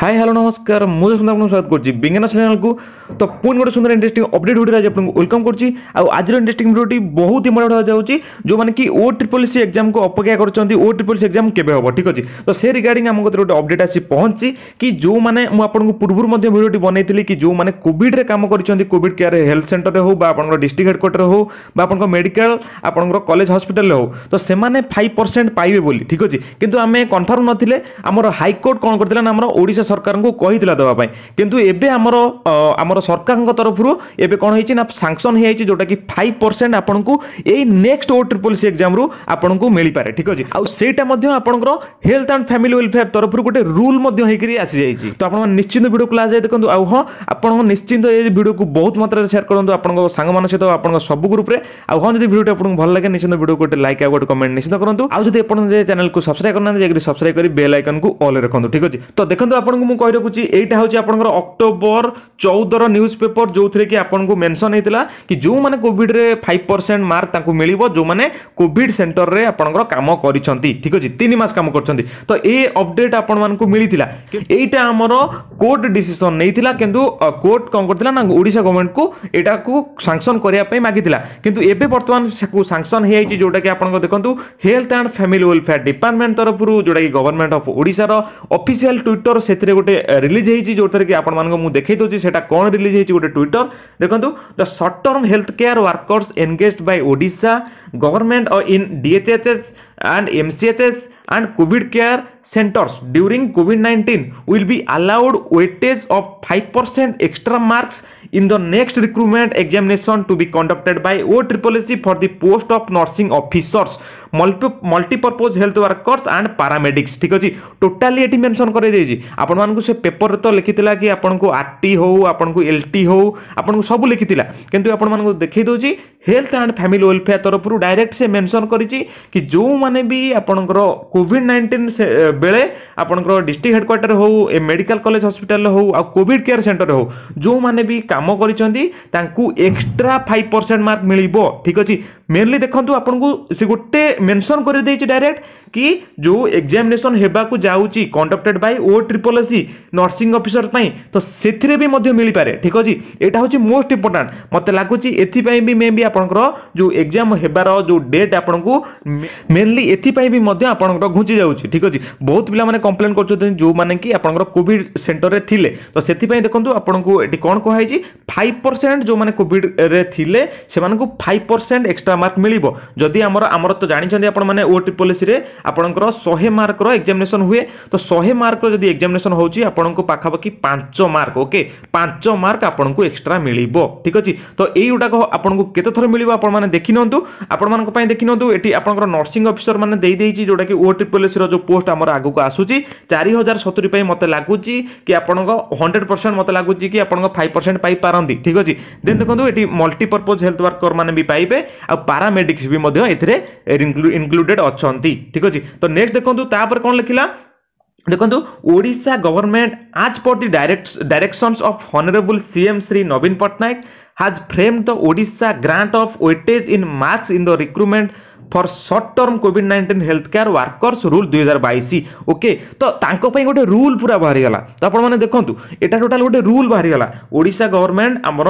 Hi hello ನಮಸ್ಕಾರ ମୁଁ ସୁନ୍ଦର ଆପଣଙ୍କୁ ସ୍ୱାଗତ କରୁଛି ବିଜ୍ଞାନ ଚ୍ୟାନେଲକୁ ତ ପୁଣି ଗୋଟେ ସୁନ୍ଦର ଇଣ୍ଟରେଷ୍ଟିଂ ଅପଡେଟ୍ ଭିଡ଼ିଓରେ ଆଜି ଆପଣଙ୍କୁ ୱେଲକମ୍ କରୁଛି ଆଉ ଆଜିର ଇଣ୍ଟରେଷ୍ଟିଂ ଭିଡ଼ିଓଟି ବହୁତ ହିଁ ବଡ଼ ଯାଉଛି ଯେଉଁମାନେ କି ଓ ଟ୍ରିପଲ୍ ସି ଏକ୍ଜାମ୍କୁ ଅପେକ୍ଷା କରୁଛନ୍ତି ଓ ଟ୍ରିପଲ୍ ସି ଏକ୍ଜାମ୍ କେବେ ହେବ ଠିକ୍ ଅଛି ତ ସେ ରିଗାର୍ଡିଂ ଆମ କତିରେ ଗୋଟେ ଅପଡେଟ୍ ଆସି ପହଞ୍ଚି କି ଯେଉଁମାନେ ମୁଁ ଆପଣଙ୍କୁ ପୂର୍ବରୁ ମଧ୍ୟ ଭିଡ଼ିଓଟି ବନେଇଥିଲି କି ଯେଉଁମାନେ କୋଭିଡ଼ରେ କାମ କରିଛନ୍ତି କୋଭିଡ଼ କେୟାର ହେଲ୍ଥ ସେଣ୍ଟରରେ ହେଉ ବା ଆପଣଙ୍କ ଡିଷ୍ଟ୍ରିକ୍ଟ ହେଡ଼କ୍ୱାର୍ଟରରେ ହେଉ ବା ଆପଣଙ୍କ ମେଡ଼ିକାଲ ଆପଣଙ୍କର କଲେଜ ହସ୍ପିଟାଲରେ ହେଉ ତ ସେମାନେ ଫାଇଭ୍ ପରସେଣ୍ଟ ପାଇବେ ବୋଲି ଠିକ୍ ଅଛି କିନ୍ତୁ ଆମେ କନଫର୍ମ ନଥିଲେ ଆମର ହାଇକୋର୍ଟ କ'ଣ କରିଥିଲା ନା ଆମର ଓଡ଼ିଶା ସରକାରଙ୍କୁ କହିଥିଲା ଦେବା ପାଇଁ କିନ୍ତୁ ଏବେ ଆମର ଆମର ସରକାରଙ୍କ ତରଫରୁ ଏବେ କ'ଣ ହେଇଛି ନା ସାଙ୍କସନ୍ ହେଇଯାଇଛି ଯେଉଁଟାକି ଫାଇଭ୍ ପରସେଣ୍ଟ ଆପଣଙ୍କୁ ଏଇ ନେକ୍ସଟ ଓ ଟ୍ରିପଲ୍ ସି ଏକ୍ଜାମ୍ରୁ ଆପଣଙ୍କୁ ମିଳିପାରେ ଠିକ୍ ଅଛି ଆଉ ସେଇଟା ମଧ୍ୟ ଆପଣଙ୍କର ହେଲ୍ଥ ଆଣ୍ଡ ଫ୍ୟାମିଲି ୱେଲଫେୟାର ତରଫରୁ ଗୋଟେ ରୁଲ୍ ମଧ୍ୟ ହେଇକରି ଆସିଯାଇଛି ତ ଆପଣ ନିଶ୍ଚିନ୍ତ ଭିଡ଼ିଓ କ୍ଲାସ୍ ଯାଇ ଦେଖନ୍ତୁ ଆଉ ହଁ ଆପଣଙ୍କ ନିଶ୍ଚିନ୍ତ ଏ ଭିଡ଼ିଓକୁ ବହୁତ ମାତ୍ରାରେ ସେୟାର କରନ୍ତୁ ଆପଣଙ୍କ ସାଙ୍ଗମାନଙ୍କ ସହିତ ଆପଣଙ୍କ ସବୁ ଗ୍ରୁପ୍ରେ ଆଉ ହଁ ଯଦି ଭିଡ଼ିଓଟି ଆପଣଙ୍କୁ ଭଲ ଲାଗେ ନିଶ୍ଚିନ୍ତ ଭିଡ଼ିଓକୁ ଗୋଟେ ଲାଇକ୍ ଆଉ ଗୋଟେ କମେଣ୍ଟ ନିଶ୍ଚିନ୍ତ କରନ୍ତୁ ଆଉ ଯଦି ଆପଣ ଚ୍ୟାନେଲକୁ ସବସ୍କ୍ରାଇବ କରିନାହାନ୍ତି ଯାଇକି ସବସ୍କ୍ରାଇବ କରି ବେଲ୍ ଆଇକନକୁ ଅଲ୍ ରଖନ୍ତୁ ଠିକ୍ ଅଛି ତ ଦେଖନ୍ତୁ ଆପଣଙ୍କୁ ଆପଣଙ୍କୁ ମୁଁ କହି ରଖୁଛି ଏଇଟା ହେଉଛି ଆପଣଙ୍କର ଅକ୍ଟୋବର ଚଉଦର ନ୍ୟୁଜ୍ ପେପର ଯେଉଁଥିରେ କି ଆପଣଙ୍କୁ ମେନସନ୍ ହେଇଥିଲା କି ଯେଉଁମାନେ କୋଭିଡ଼ରେ ଫାଇଭ୍ ପରସେଣ୍ଟ ମାର୍କ ତାଙ୍କୁ ମିଳିବ ଯେଉଁମାନେ କୋଭିଡ଼ ସେଣ୍ଟରରେ ଆପଣଙ୍କର କାମ କରିଛନ୍ତି ଠିକ୍ ଅଛି ତିନି ମାସ କାମ କରିଛନ୍ତି ତ ଏ ଅପଡେଟ୍ ଆପଣମାନଙ୍କୁ ମିଳିଥିଲା ଏଇଟା ଆମର କୋର୍ଟ ଡିସିସନ୍ ନେଇଥିଲା କିନ୍ତୁ କୋର୍ଟ କ'ଣ କରିଥିଲା ନା ଓଡ଼ିଶା ଗଭର୍ଣ୍ଣମେଣ୍ଟକୁ ଏଇଟାକୁ ସାଙ୍କସନ୍ କରିବା ପାଇଁ ମାଗିଥିଲା କିନ୍ତୁ ଏବେ ବର୍ତ୍ତମାନ ସାଙ୍କସନ୍ ହେଇଯାଇଛି ଯେଉଁଟାକି ଆପଣଙ୍କ ଦେଖନ୍ତୁ health and family welfare department ତରଫରୁ ଯେଉଁଟାକି ଗଭର୍ଣ୍ଣମେଣ୍ଟ ଅଫ୍ ଓଡ଼ିଶାର ଅଫିସିଆଲ ଟ୍ୱିଟର ସେଥିରେ ସେଥିରେ ଗୋଟେ ରିଲିଜ୍ ହେଇଛି ଯେଉଁଥିରେ କି ଆପଣମାନଙ୍କୁ ମୁଁ ଦେଖେଇ ଦେଉଛି ସେଟା କ'ଣ ରିଲିଜ୍ ହେଇଛି ଗୋଟେ ଟ୍ୱିଟର ଦେଖନ୍ତୁ the short term health care workers engage by Odisha government in DHHS and MCHS and COVID care centers during COVID-19 will be allowed weightage of 5% extra marks in the next recruitment examination to be conducted by OSSS for the post of nursing officers. Multipurpose health workers and paramedics ଠିକ୍ ଅଛି totally ଏଠି mention କରାଇଦେଇଛି ଆପଣମାନଙ୍କୁ ସେ ପେପରରେ ତ ଲେଖିଥିଲା କି ଆପଣଙ୍କୁ ଆର୍ ଟି ହେଉ ଆପଣଙ୍କୁ ଏଲ୍ ଟି ହେଉ ଆପଣଙ୍କୁ ସବୁ ଲେଖିଥିଲା କିନ୍ତୁ ଆପଣମାନଙ୍କୁ ଦେଖାଇ ଦେଉଛି ହେଲ୍ଥ ଆଣ୍ଡ ଫ୍ୟାମିଲି ୱେଲଫେୟାର ତରଫରୁ ଡାଇରେକ୍ଟ ସେ ମେନସନ୍ କରିଛି କି ଯେଉଁମାନେ ବି ଆପଣଙ୍କର କୋଭିଡ୍ ନାଇଣ୍ଟିନ୍ ବେଳେ ଆପଣଙ୍କର ଡିଷ୍ଟ୍ରିକ୍ଟ ହେଡ଼କ୍ୱାର୍ଟର ହେଉ ଏ ମେଡ଼ିକାଲ କଲେଜ ହସ୍ପିଟାଲରେ ହେଉ ଆଉ କୋଭିଡ୍ କେୟାର ସେଣ୍ଟର ହେଉ ଯେଉଁମାନେ ବି କାମ କରିଛନ୍ତି ତାଙ୍କୁ ଏକ୍ସଟ୍ରା ଫାଇଭ୍ ପରସେଣ୍ଟ ମାର୍କ ମିଳିବ ଠିକ୍ ଅଛି মেনলি দেখন্তু আপনার সে গোটে মেনশন করে দিয়েছে ডাইরেক্ট কি যে এক্সামিনেসন হওয়া যাচ্ছি conducted by O triple SC nursing officer পাই তো সেথিরে বি মধ্যে মিলিপারে ঠিক আছে এটা হচ্ছে মোস্ট ইম্পর্টাট মতো লাগুচি এথিপাই বি মে বি আপনার যে এক্সাম হবার যে ডেট আপনার মেনলি এথিপাই বি মধ্যে আপনার ঘুঞ্চি যাচ্ছে ঠিক আছে বহুত পিলা মানে কমপ্লেন করছেন যে কি আপনার কোভিড সেন্টরে থিলে তো সেথিপাই দেখুন আপনার এটি কোণ কুহাইছি ফাইভ পরসেন্ট যে কোভিডরে থিলে সে ফাইভ এক্সট্রা জামাত মিলিব যদি আমার আমার তো জাঁচান আপনার ওটি পলিসি আপনার শহে মার্কর এক্সামিনেসন হুয়ে তো শহে মার্কর যদি এক্সামিনেসন হচ্ছে আপনার পাখাপাখি পাঁচ মার্ক ওকে পাঁচ মার্ক আপনার এক্সট্রা মিলব ঠিক আছে তো এইগুড়াক আপনার কেতে থর মিলব আপনার দেখি নিউ আপনার দেখি নিউ এটি আপনার নর্সিং অফিসর মানে দিয়েছি যেটা কি ও ট্রিপলএসির যে পোস্ট আমার আগুক আসুচি চারি হাজার সতুরি মতো লাগুচি কি আপনার হন্ড্রেড পরসেন্ট মতো লাগুচি কি আপনার ফাইভ পরসেন্ট পাইপারতি ঠিক আছে দেন দেখুন এটি মল্টিপর্পোজ হেলথ ওয়ার্কর মানে পাইবে আর ପାରାମେଡିକ୍ସ ବି ମଧ୍ୟ ଏଥିରେ ଇନକ୍ଲୁଡେଡ୍ ଅଛନ୍ତି ଠିକ୍ ଅଛି ତ ନେକ୍ସଟ ଦେଖନ୍ତୁ ତାପରେ କ'ଣ ଲେଖିଲା ଦେଖନ୍ତୁ Odisha government as per the direct directions of honourable CM Shri ନବୀନ Patnaik has frame the Odisha grant of weightage in marks in the recruitment for short term COVID nineteen health care workers rule ଦୁଇ ହଜାର ବାଇଶ ଓକେ ତ ତାଙ୍କ ପାଇଁ ଗୋଟେ ରୁଲ୍ ପୁରା ବାହାରିଗଲା ତ ଆପଣମାନେ ଦେଖନ୍ତୁ ଏଇଟା ଟୋଟାଲ୍ ଗୋଟେ ରୁଲ୍ ବାହାରିଗଲା ଓଡ଼ିଶା ଗଭର୍ଣ୍ଣମେଣ୍ଟ ଆମର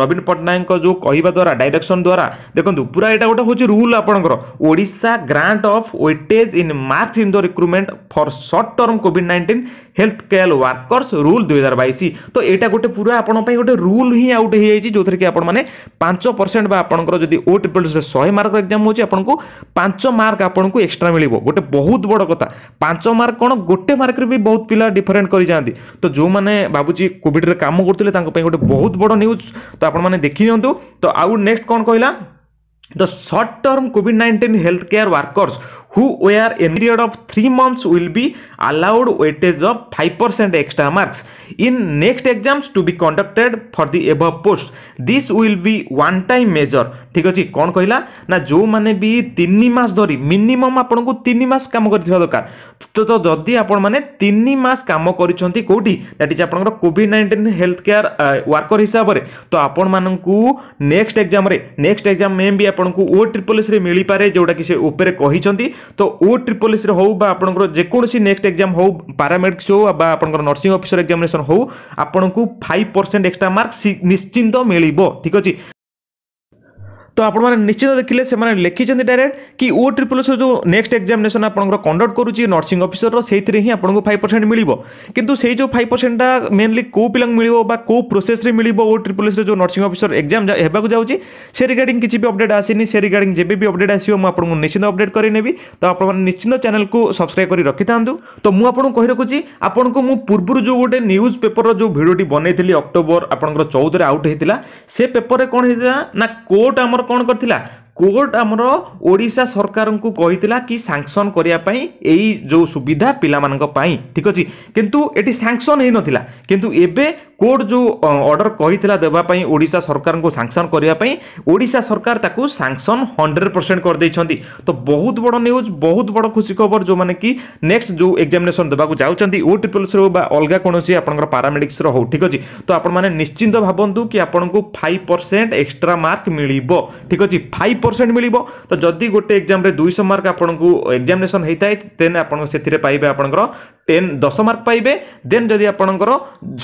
ନବୀନ ପଟ୍ଟନାୟକଙ୍କ ଯେଉଁ କହିବା ଦ୍ୱାରା ଡାଇରେକ୍ସନ୍ ଦ୍ୱାରା ଦେଖନ୍ତୁ ପୁରା ଏଇଟା ଗୋଟେ ହେଉଛି ରୁଲ୍ ଆପଣଙ୍କର Odisha grant of weightage in March in the recruitment for short term COVID nineteen health care workers rule ଦୁଇ ହଜାର ବାଇଶ ତ ଏଇଟା ଗୋଟେ ପୁରା ଆପଣଙ୍କ ପାଇଁ ଗୋଟେ ରୁଲ୍ ହିଁ ଆଉଟ୍ ହେଇଯାଇଛି ଯେଉଁଥିରେ କି ଆପଣମାନେ ପାଞ୍ଚ ପରସେଣ୍ଟ ବା ଆପଣଙ୍କର ଯଦି ଓ ଟ୍ରିପଲ୍ ଶହେ ମାର୍କର ଏକ୍ଜାମ୍ ହେଉଛି ଆପଣଙ୍କୁ पांच मार्क आपको एक्सट्रा मिले गोटे बहुत बड़ कथ पांच मार्क कौन गोटे मार्क भी बहुत पिला डिफरेन्ट कर तो जो मैंने भावुची कॉविड्रे काम करते गोटे बहुत बड़ न्यूज तो आपने देखी नि तो आउ नेक्ट कौन कहला the short term COVID nineteen health care workers who were in period of 3 months will be allowed weightage of 5% extra marks in next exams to be conducted for the above post this will be one time measure ঠিক ଅଛି କ'ଣ କହିଲା ନା ଯେଉଁମାନେ ବି ତିନି ମାସ ଧରି minimum ଆପଣଙ୍କୁ ତିନି ମାସ କାମ କରିଥିବା ଦରକାର ତ ଯଦି ଆପଣମାନେ ତିନି ମାସ କାମ କରିଛନ୍ତି କେଉଁଠି ଦ୍ୟାଟ୍ ଇଜ୍ ଆପଣଙ୍କର COVID nineteen health care worker ହିସାବରେ ତ ଆପଣମାନଙ୍କୁ ନେକ୍ସଟ ଏକ୍ଜାମ୍ରେ ନେକ୍ସଟ ଏକ୍ଜାମ୍ ମେ ବି ଆପଣଙ୍କୁ ଓ ଟ୍ରିପଲ୍ ଏସ୍ରେ ମିଳିପାରେ ଯେଉଁଟାକି ସେ ଉପରେ କହିଛନ୍ତି ତ ଓ ଟ୍ରିପଲ୍ ଏସ୍ରେ ହେଉ ବା ଆପଣଙ୍କର ଯେକୌଣସି ନେକ୍ସଟ ଏକ୍ଜାମ୍ ହେଉ ପାରାମେଡିକ୍ସ ହେଉ ବା ଆପଣଙ୍କର ନର୍ସିଂ ଅଫିସର ଏକ୍ଜାମିନେସନ୍ ହେଉ ଆପଣଙ୍କୁ ଫାଇଭ ପରସେଣ୍ଟ ଏକ୍ସଟ୍ରା ମାର୍କ ନିଶ୍ଚିନ୍ତ ମିଳିବ ଠିକ୍ ଅଛି ତ ଆପଣମାନେ ନିଶ୍ଚିତ ଦେଖିଲେ ସେମାନେ ଲେଖିଛନ୍ତି ଡାଇରେକ୍ଟ କି ଓ ଟ୍ରିପଲ୍ ଏସ୍ ଯେଉଁ ନେକ୍ସଟ ଏକ୍ଜାମିନେସନ୍ ଆପଣଙ୍କର କଣ୍ଡକ୍ଟ କରୁଛି ନର୍ସିଂ ଅଫିସରର ସେଇଥିରେ ହିଁ ଆପଣଙ୍କୁ ଫାଇଭ ପରସେଣ୍ଟ ମିଳିବ କିନ୍ତୁ ସେଇ ଯେଉଁ ଫାଇଭ୍ ପରସେଣ୍ଟଟା ମେନଲି କେଉଁ ପିଲାଙ୍କୁ ମିଳିବ ବା କେଉଁ ପ୍ରୋସେସରେ ମିଳିବ ଓ ଟ୍ରିପଲ୍ ଏସ୍ରେ ଯେଉଁ ନର୍ସିଂ ଅଫିସର ଏକ୍ଜାମ୍ ହେବାକୁ ଯାଉଛି ସେ ରିଗାର୍ଡିଂ କିଛି ବି ଅପଡେଟ୍ ଆସିନି ସେ ରିଗାର୍ଡିଂ ଯେବେ ବି ଅପଡେଟ୍ ଆସିବ ମୁଁ ଆପଣଙ୍କୁ ନିଶ୍ଚିନ୍ତ ଅପଡେଟ୍ କରିନେବି ତ ଆପଣମାନେ ନିଶ୍ଚିନ୍ତ ଚ୍ୟାନେଲକୁ ସବସ୍କ୍ରାଇବ କରି ରଖିଥାନ୍ତୁ ତ ମୁଁ ଆପଣଙ୍କୁ କହି ରଖୁଛି ଆପଣଙ୍କୁ ମୁଁ ପୂର୍ବରୁ ଯେଉଁ ଗୋଟେ ନ୍ୟୁଜ୍ ପେପରର ଯେଉଁ ଭିଡ଼ିଓଟି ବନେଇଥିଲି ଅକ୍ଟୋବର ଆପଣଙ୍କର ଚଉଦରେ ଆଉଟ୍ ହେଇଥିଲା ସେ ପେପରରେ କ'ଣ ହେଇଥିଲା ନା କୋର୍ଟ ଆମର ଆମର କ'ଣ କରିଥିଲା କୋର୍ଟ ଆମର ଓଡ଼ିଶା ସରକାରଙ୍କୁ କହିଥିଲା କି ସାଙ୍କସନ୍ କରିବା ପାଇଁ ଏଇ ଯେଉଁ ସୁବିଧା ପିଲାମାନଙ୍କ ପାଇଁ ଠିକ୍ ଅଛି କିନ୍ତୁ ଏଠି ସାଙ୍କସନ୍ ହେଇନଥିଲା କିନ୍ତୁ ଏବେ କୋର୍ଟ ଯେଉଁ ଅର୍ଡ଼ର କହିଥିଲା ଦେବା ପାଇଁ ଓଡ଼ିଶା ସରକାରଙ୍କୁ ସାଙ୍କସନ୍ କରିବା ପାଇଁ ଓଡ଼ିଶା ସରକାର ତାକୁ ସାଙ୍କସନ୍ ହଣ୍ଡ୍ରେଡ଼ ପରସେଣ୍ଟ କରିଦେଇଛନ୍ତି ତ ବହୁତ ବଡ଼ ନ୍ୟୁଜ୍ ବହୁତ ବଡ଼ ଖୁସି ଖବର ଯେଉଁମାନେ କି ନେକ୍ସଟ ଯେଉଁ ଏକ୍ଜାମିନେସନ୍ ଦେବାକୁ ଯାଉଛନ୍ତି ଓ ଟ୍ରିପଲ୍ସରୁ ବା ଅଲଗା କୌଣସି ଆପଣଙ୍କର ପାରାମେଡିକ୍ସର ହଉ ଠିକ୍ ଅଛି ତ ଆପଣମାନେ ନିଶ୍ଚିନ୍ତ ଭାବନ୍ତୁ କି ଆପଣଙ୍କୁ ଫାଇଭ୍ ପରସେଣ୍ଟ ଏକ୍ସଟ୍ରା ମାର୍କ ମିଳିବ ଠିକ୍ ଅଛି ଫାଇଭ୍ ପରସେଣ୍ଟ ମିଳିବ ତ ଯଦି ଗୋଟେ ଏକ୍ଜାମ୍ରେ ଦୁଇଶହ ମାର୍କ ଆପଣଙ୍କୁ ଏକ୍ଜାମିନେସନ୍ ହେଇଥାଏ ଦେନ୍ ଆପଣ ସେଥିରେ ପାଇବେ ଆପଣଙ୍କର টেন দশ মাର୍କ পাইবে দেন যদি আপনার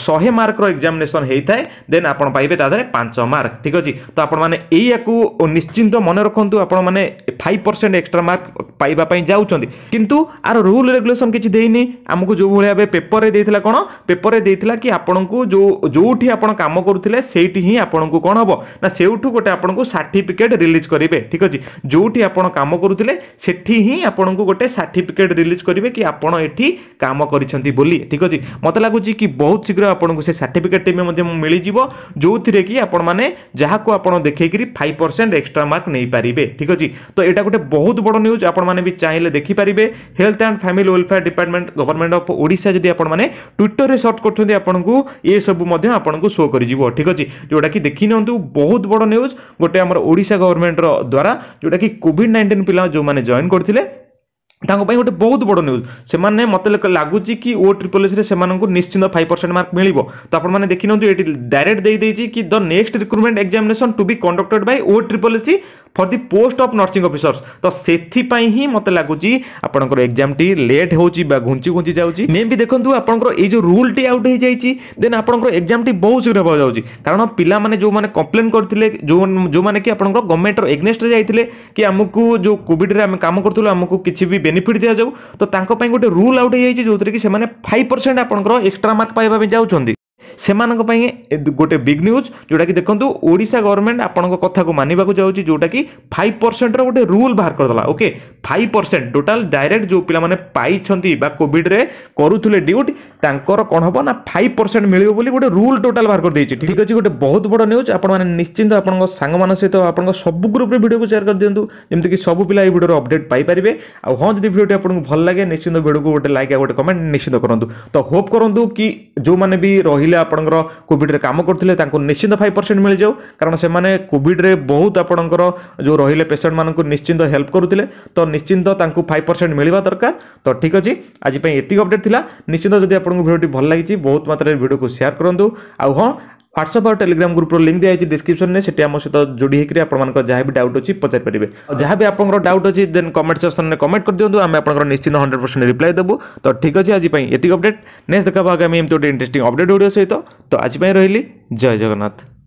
শহে মার্কর এক্সামিনেসন হয়ে থাকে দেন আপনার পাইবে তা দেহে পাঁচ মার্ক ঠিক আছে তো আপনার মানে এইয়াকু নিশ্চিন্ত মনে রাখতু আপনার মানে ফাইভ পরসেন্ট এক্সট্রা মার্ক পাইবা যাচ্ছেন কিন্তু আর রুল রেগুলেসন কিছু দেইনি আমি যেভাবে ভাবে পেপরের দিয়েছিল কোণ পেপরের দিয়েছিল কি আপনার যেটি আপনার কাম করুলে সেইটি হি আপনার কোণ হব না সেইঠু গোটে আপনার সার্টিফিকেট রিলিজ করবে ঠিক আছে যেটি আপনার কাম করুলে সেটি হি আপনার গোটে সার্টিফিকেট রিলিজ করবে কি আপনার এটি କାମ କରିଛନ୍ତି ବୋଲି ଠିକ୍ ଅଛି ମୋତେ ଲାଗୁଛି କି ବହୁତ ଶୀଘ୍ର ଆପଣଙ୍କୁ ସେ ସାର୍ଟିଫିକେଟ୍ଟି ମଧ୍ୟ ମିଳିଯିବ ଯେଉଁଥିରେ କି ଆପଣମାନେ ଯାହାକୁ ଆପଣ ଦେଖେଇକିରି ଫାଇଭ୍ ପରସେଣ୍ଟ ଏକ୍ସଟ୍ରା ମାର୍କ ନେଇପାରିବେ ଠିକ୍ ଅଛି ତ ଏଇଟା ଗୋଟେ ବହୁତ ବଡ଼ ନ୍ୟୁଜ୍ ଆପଣମାନେ ବି ଚାହିଁଲେ ଦେଖିପାରିବେ health and family welfare department government of Odisha ଯଦି ଆପଣମାନେ ଟ୍ୱିଟରରେ ସର୍ଚ୍ଚ କରୁଛନ୍ତି ଆପଣଙ୍କୁ ଏସବୁ ମଧ୍ୟ ଆପଣଙ୍କୁ ଶୋ କରିଯିବ ଠିକ୍ ଅଛି ଯେଉଁଟାକି ଦେଖିନିଅନ୍ତୁ ବହୁତ ବଡ଼ ନ୍ୟୁଜ୍ ଗୋଟେ ଆମର ଓଡ଼ିଶା ଗଭର୍ଣ୍ଣମେଣ୍ଟର ଦ୍ୱାରା ଯେଉଁଟାକି କୋଭିଡ଼ ନାଇଣ୍ଟିନ୍ ପିଲା ଯେଉଁମାନେ ଜଏନ୍ କରିଥିଲେ ତାଙ୍କ ପାଇଁ ଗୋଟେ ବହୁତ ବଡ଼ ନ୍ୟୁଜ୍ ସେମାନେ ମୋତେ ଲାଗୁଛି କି ଓ ଟ୍ରିପଲ୍ ଏସ୍ରେ ସେମାନଙ୍କୁ ନିଶ୍ଚିନ୍ତ ଫାଇଭ୍ ପରସେଣ୍ଟ ମାର୍କ ମିଳିବ ତ ଆପଣମାନେ ଦେଖିନିଅନ୍ତୁ ଏଠି ଡାଇରେକ୍ଟ ଦେଇଦେଇଛି କି the next recruitment examination to be conducted by O triple S for the post of nursing officers ତ ସେଥିପାଇଁ ହିଁ ମୋତେ ଲାଗୁଛି ଆପଣଙ୍କର ଏକ୍ଜାମ୍ଟି ଲେଟ୍ ହେଉଛି ବା ଘୁଞ୍ଚି ଘୁଞ୍ଚି ଯାଉଛି ମେ ବି ଦେଖନ୍ତୁ ଆପଣଙ୍କର ଏଇ ଯେଉଁ ରୁଲ୍ଟି ଆଉଟ୍ ହେଇଯାଇଛି ଦେନ୍ ଆପଣଙ୍କର ଏକ୍ଜାମ୍ଟି ବହୁତ ଶୀଘ୍ର ହେବାକୁ ଯାଉଛି କାରଣ ପିଲାମାନେ ଯେଉଁମାନେ କମ୍ପ୍ଲେନ୍ କରିଥିଲେ ଯେଉଁ ଯେଉଁମାନେ କି ଆପଣଙ୍କର ଗଭର୍ଣ୍ଣମେଣ୍ଟର ଏଗ୍ନେଷ୍ଟରେ ଯାଇଥିଲେ କି ଆମକୁ ଯେଉଁ କୋଭିଡ଼୍ରେ ଆମେ କାମ କରୁଥିଲୁ ଆମକୁ କିଛି ବି বেনিফিট দিয়াযাଉ ତ ତାଙ୍କ ପାଇଁ ଗୋଟେ ରୁଲ୍ ଆଉଟ୍ ହେଇଯାଇଛି ଯେଉଁଥିରେ କି ସେମାନେ ଫାଇଭ୍ ପରସେଣ୍ଟ ଆପଣଙ୍କର ଏକ୍ସଟ୍ରା ମାର୍କ ପାଇବା ପାଇଁ ଯାଉଛନ୍ତି ସେମାନଙ୍କ ପାଇଁ ଗୋଟେ ବିଗ୍ ନ୍ୟୁଜ୍ ଯେଉଁଟାକି ଦେଖନ୍ତୁ ଓଡ଼ିଶା ଗଭର୍ଣ୍ଣମେଣ୍ଟ ଆପଣଙ୍କ କଥାକୁ ମାନିବାକୁ ଯାଉଛି ଯେଉଁଟାକି ଫାଇଭ୍ ପରସେଣ୍ଟର ଗୋଟେ ରୁଲ୍ ବାହାର କରିଦେଲା okay five percent total direct ଯେଉଁ ପିଲାମାନେ ପାଇଛନ୍ତି ବା କୋଭିଡ଼ରେ କରୁଥିଲେ ଡ୍ୟୁଟି ତାଙ୍କର କ'ଣ ହେବ ନା ଫାଇଭ୍ ପରସେଣ୍ଟ ମିଳିବ ବୋଲି ଗୋଟେ ରୁଲ୍ ଟୋଟାଲ୍ ବାହାର କରିଦେଇଛି ଠିକ୍ ଅଛି ଗୋଟେ ବହୁତ ବଡ଼ ନ୍ୟୁଜ୍ ଆପଣମାନେ ନିଶ୍ଚିନ୍ତ ଆପଣଙ୍କ ସାଙ୍ଗମାନଙ୍କ ସହିତ ଆପଣଙ୍କ ସବୁ ଗ୍ରୁପ୍ରେ ଭିଡ଼ିଓକୁ ସେୟାର କରିଦିଅନ୍ତୁ ଯେମିତିକି ସବୁ ପିଲା ଏହି ଭିଡ଼ିଓର ଅପଡ଼େଟ୍ ପାଇପାରିବେ ଆଉ ହଁ ଯଦି ଭିଡ଼ିଓଟି ଆପଣଙ୍କୁ ଭଲ ଲାଗେ ନିଶ୍ଚିନ୍ତ ଭିଡ଼ିଓକୁ ଗୋଟେ ଲାଇକ୍ ଆଉ ଗୋଟେ କମେଣ୍ଟ ନିଶ୍ଚିନ୍ତ କରନ୍ତୁ ତ ହୋପ୍ କରନ୍ତୁ କି ଯେଉଁମାନେ ବି ରହିଲେ ଆପଣଙ୍କର କୋଭିଡ଼ରେ କାମ କରୁଥିଲେ ତାଙ୍କୁ ନିଶ୍ଚିନ୍ତ ଫାଇଭ୍ ପରସେଣ୍ଟ ମିଳିଯାଉ କାରଣ ସେମାନେ କୋଭିଡ଼ରେ ବହୁତ ଆପଣଙ୍କର ଯେଉଁ ରହିଲେ ପେସେଣ୍ଟମାନଙ୍କୁ ନିଶ୍ଚିନ୍ତ ହେଲ୍ପ କରୁଥିଲେ ତ ନିଶ୍ଚିନ୍ତ ତାଙ୍କୁ ଫାଇଭ୍ ପରସେଣ୍ଟ ମିଳିବା ଦରକାର ତ ଠିକ୍ ଅଛି ଆଜି ପାଇଁ ଏତିକି ଅପଡ଼େଟ୍ ଥିଲା ନିଶ୍ଚିନ୍ତ ଯଦି ଆପଣଙ୍କୁ ଭିଡ଼ିଓଟି ଭଲ ଲାଗିଛି ବହୁତ ମାତ୍ରାରେ ଭିଡ଼ିଓକୁ ସେୟାର କରନ୍ତୁ ଆଉ ହଁ হোয়াটসঅপ আর টেলিগ্রাম গ্রুপর লিঙ্ক দিয়েছে ডিসক্রিপশনে সেটি আমার সহ যোড়ি হয়েকি আপনার যা বি ডাউট অছি পচারি পারে যা বি আপনার ডাউট অছি দেন কমেন্ট সেকশনে কমেন্ট করে দিও আমি আপনার নিশ্চিত হন্ড্রেড পরসেন্ট রিপ্লাই দেবু তো ঠিক আছে আজ এত অপডেট নেক্সট দেখা আগামী এমতি গোটে ইন্টারেস্টিং অপডেট ভিডিও সহ তো আজ রহলি জয় জগন্নাথ